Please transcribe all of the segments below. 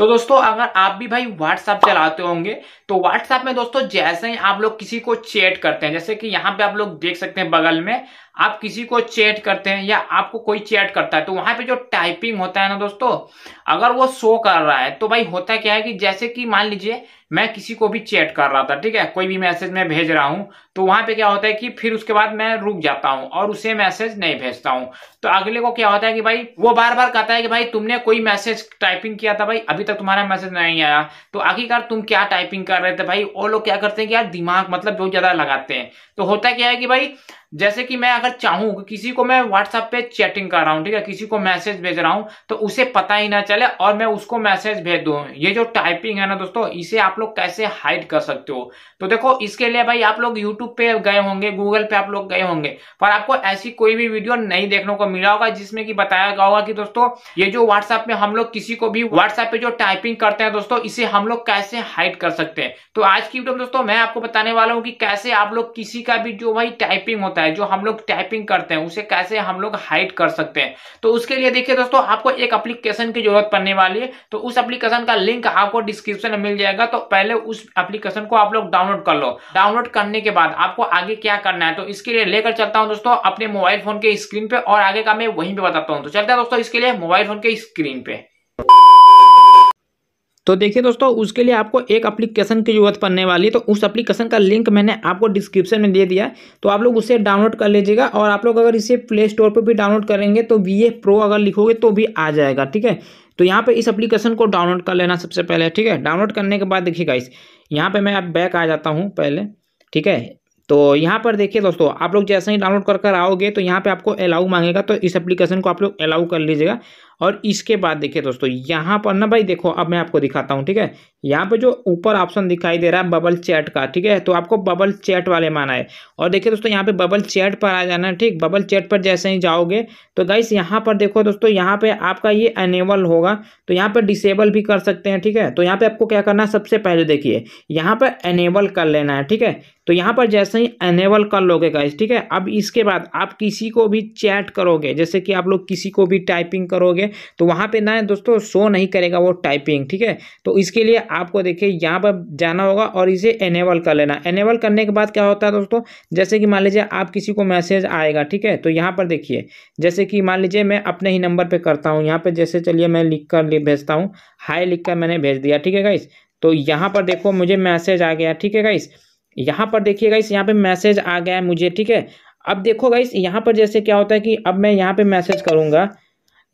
तो दोस्तों अगर आप भी भाई व्हाट्सएप चलाते होंगे तो व्हाट्सएप में दोस्तों जैसे ही आप लोग किसी को चैट करते हैं जैसे कि यहाँ पे आप लोग देख सकते हैं बगल में आप किसी को चैट करते हैं या आपको कोई चैट करता है तो वहां पे जो टाइपिंग होता है ना दोस्तों अगर वो शो कर रहा है तो भाई होता क्या है कि जैसे कि मान लीजिए मैं किसी को भी चैट कर रहा था ठीक है कोई भी मैसेज मैं भेज रहा हूं तो वहां पे क्या होता है कि फिर उसके बाद मैं रुक जाता हूं और उसे मैसेज नहीं भेजता हूं तो अगले को क्या होता है कि भाई वो बार बार कहता है कि भाई तुमने कोई मैसेज टाइपिंग किया था भाई अभी तक तुम्हारा मैसेज नहीं आया तो आखिरकार तुम क्या टाइपिंग कर रहे थे भाई वो लोग क्या करते हैं कि यार दिमाग मतलब बहुत ज्यादा लगाते हैं तो होता क्या है कि भाई जैसे कि मैं अगर चाहूं कि किसी को मैं व्हाट्सएप पे चैटिंग कर रहा हूं ठीक है किसी को मैसेज भेज रहा हूं तो उसे पता ही ना चले और मैं उसको मैसेज भेज दू ये जो टाइपिंग है ना दोस्तों इसे आप लोग कैसे हाइड कर सकते हो तो देखो इसके लिए भाई आप लोग यूट्यूब पे गए होंगे गूगल पे आप लोग गए होंगे पर आपको ऐसी कोई भी वीडियो नहीं देखने को मिला होगा जिसमें कि बताया गया होगा कि दोस्तों ये जो व्हाट्सएप में हम लोग किसी को भी व्हाट्सएप पे जो टाइपिंग करते हैं दोस्तों इसे हम लोग कैसे हाइड कर सकते हैं तो आज की वीडियो में दोस्तों मैं आपको बताने वाला हूँ कि कैसे आप लोग किसी का भी जो भाई टाइपिंग होता है होता है जो हम लोग टाइपिंग करते हैं उसे कैसे हम लोग हाइड कर सकते हैं तो उसके लिए देखिए दोस्तों आपको एक अप्लीकेशन की जरूरत पड़ने वाली है तो उस अप्लीकेशन का लिंक आपको डिस्क्रिप्शन में मिल जाएगा तो पहले उस एप्लीकेशन को आप लोग डाउनलोड कर लो डाउनलोड करने के बाद आपको आगे क्या करना है तो इसके लिए लेकर चलता हूँ दोस्तों अपने मोबाइल फोन के स्क्रीन पे और आगे का मैं वहीं पे बताता हूँ तो चलता है दोस्तों इसके लिए मोबाइल फोन के स्क्रीन पे तो देखिए दोस्तों उसके लिए आपको एक अप्लीकेशन की जरूरत पड़ने वाली है तो उस अप्लीकेशन का लिंक मैंने आपको डिस्क्रिप्शन में दे दिया तो आप लोग उसे डाउनलोड कर लीजिएगा और आप लोग अगर इसे प्ले स्टोर पर भी डाउनलोड करेंगे तो वी प्रो अगर लिखोगे तो भी आ जाएगा ठीक है तो यहाँ पे इस एप्लीकेशन को डाउनलोड कर लेना सबसे पहले ठीक है डाउनलोड करने के बाद देखिएगा इस यहाँ पे मैं अब बैक आ जाता हूँ पहले ठीक है तो यहाँ पर देखिए दोस्तों आप लोग जैसे ही डाउनलोड कर कर आओगे तो यहाँ पे आपको अलाउ मांगेगा तो इस एप्लीकेशन को आप लोग अलाउ कर लीजिएगा और इसके बाद देखिए दोस्तों यहाँ पर ना भाई देखो अब मैं आपको दिखाता हूँ ठीक है यहाँ पे जो ऊपर ऑप्शन दिखाई दे रहा है बबल चैट का ठीक है तो आपको बबल चैट वाले माना है और देखिए दोस्तों यहाँ पे बबल चैट पर आ जाना है ठीक बबल चैट पर जैसे ही जाओगे तो गाइस यहाँ पर देखो दोस्तों यहाँ पे आपका ये अनेबल होगा तो यहाँ पर डिसेबल भी कर सकते हैं ठीक है तो यहाँ पे आपको क्या करना है सबसे पहले देखिए यहाँ पर अनेबल कर लेना है ठीक है तो यहाँ पर जैसे ही अनेबल कर लोगे गाइस ठीक है अब इसके बाद आप किसी को भी चैट करोगे जैसे कि आप लोग किसी को भी टाइपिंग करोगे तो वहाँ पे ना है दोस्तों शो नहीं करेगा वो टाइपिंग ठीक है तो इसके लिए आपको देखिए यहाँ पर जाना होगा और इसे एनेबल कर लेना एनेबल करने के बाद क्या होता है दोस्तों जैसे कि मान लीजिए आप किसी को मैसेज आएगा ठीक है तो यहाँ पर देखिए जैसे कि मान लीजिए मैं अपने ही नंबर पर करता हूँ यहाँ पर जैसे चलिए मैं लिख कर भेजता हूँ हाई लिख कर मैंने भेज दिया ठीक है गाइस तो यहाँ पर देखो मुझे मैसेज आ गया ठीक है गाइस यहाँ पर देखिए गाइस यहाँ पे मैसेज आ गया है मुझे ठीक है अब देखो गाइस यहाँ पर जैसे क्या होता है कि अब मैं यहाँ पे मैसेज करूँगा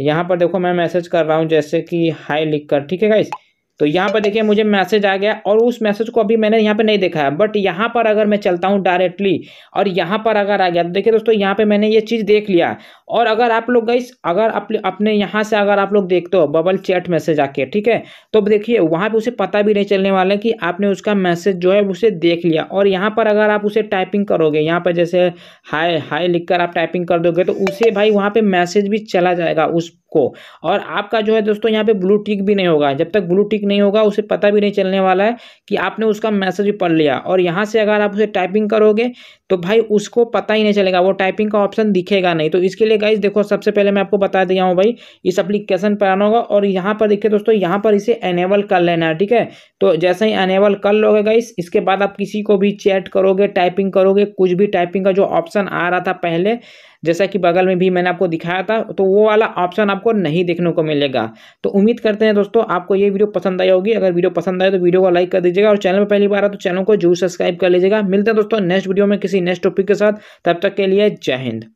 यहाँ पर देखो मैं मैसेज कर रहा हूँ जैसे कि हाई लिख कर ठीक है गाइस तो यहाँ पर देखिए मुझे मैसेज आ गया और उस मैसेज को अभी मैंने यहाँ पे नहीं देखा है बट यहाँ पर अगर मैं चलता हूँ डायरेक्टली और यहाँ पर अगर आ गया तो देखिए दोस्तों यहाँ पे मैंने ये चीज़ देख लिया और अगर आप लोग गई अगर आप अपने यहाँ से अगर आप लोग देखते हो बबल चैट मैसेज आके ठीक है तो देखिए वहाँ पर उसे पता भी नहीं चलने वाला कि आपने उसका मैसेज जो है उसे देख लिया और यहाँ पर अगर आप उसे टाइपिंग करोगे यहाँ पर जैसे हाई हाई लिख आप टाइपिंग कर दोगे तो उसे भाई वहाँ पर मैसेज भी चला जाएगा उस को और आपका जो है दोस्तों यहाँ पे ब्लू टिक भी नहीं होगा जब तक ब्लू टिक नहीं होगा उसे पता भी नहीं चलने वाला है कि आपने उसका मैसेज भी पढ़ लिया और यहाँ से अगर आप उसे टाइपिंग करोगे तो भाई उसको पता ही नहीं चलेगा वो टाइपिंग का ऑप्शन दिखेगा नहीं तो इसके लिए गाइज देखो सबसे पहले मैं आपको बता दिया हूँ भाई इस एप्लीकेशन पर आना होगा और यहाँ पर देखिए दोस्तों यहाँ पर इसे एनेबल कर लेना है ठीक है तो जैसे ही एनेबल कर लोगे गाइस इसके बाद आप किसी को भी चैट करोगे टाइपिंग करोगे कुछ भी टाइपिंग का जो ऑप्शन आ रहा था पहले जैसा कि बगल में भी मैंने आपको दिखाया था तो वो वाला ऑप्शन आपको नहीं देखने को मिलेगा तो उम्मीद करते हैं दोस्तों आपको ये वीडियो पसंद आई होगी अगर वीडियो पसंद आए तो वीडियो को लाइक कर दीजिएगा और चैनल पर पहली बार तो चैनल को जरूर सब्सक्राइब कर लीजिएगा मिलते हैं दोस्तों नेक्स्ट वीडियो में किसी किसी नेक्स्ट टॉपिक के साथ तब तक के लिए जय हिंद